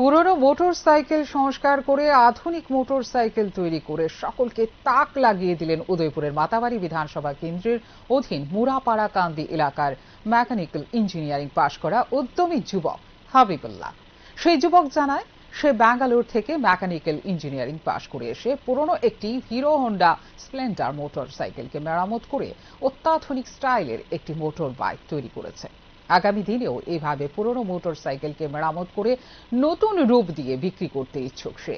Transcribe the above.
পুরনো motor cycle সংস্কার করে আধুনিক মোটর সাইকেল তৈরি করে সকলকে তাক লাগিয়ে দিলেন উদয়পুরের মাতাবাড়ি বিধানসভা কেন্দ্রের অধীন মুরাপাড়া কান্দি এলাকার মেকানিক্যাল ইঞ্জিনিয়ারিং পাশ করা উদ্যমী যুবক হাবিবুল্লাহ সেই যুবক জানায় সে ব্যাঙ্গালোর থেকে মেকানিক্যাল ইঞ্জিনিয়ারিং পাশ করে এসে পুরনো একটি হিরো হোন্ডা স্প্লেন্ডার মোটর সাইকেলকে মেরামত করে অত্যাধুনিক স্টাইলের একটি মোটর বাইক তৈরি করেছে আগামী দিনেও এভাবে পুরনো মোটরসাইকেলকে মেরামত করে নতুন রূপ দিয়ে বিক্রি করতে ইচ্ছুক সে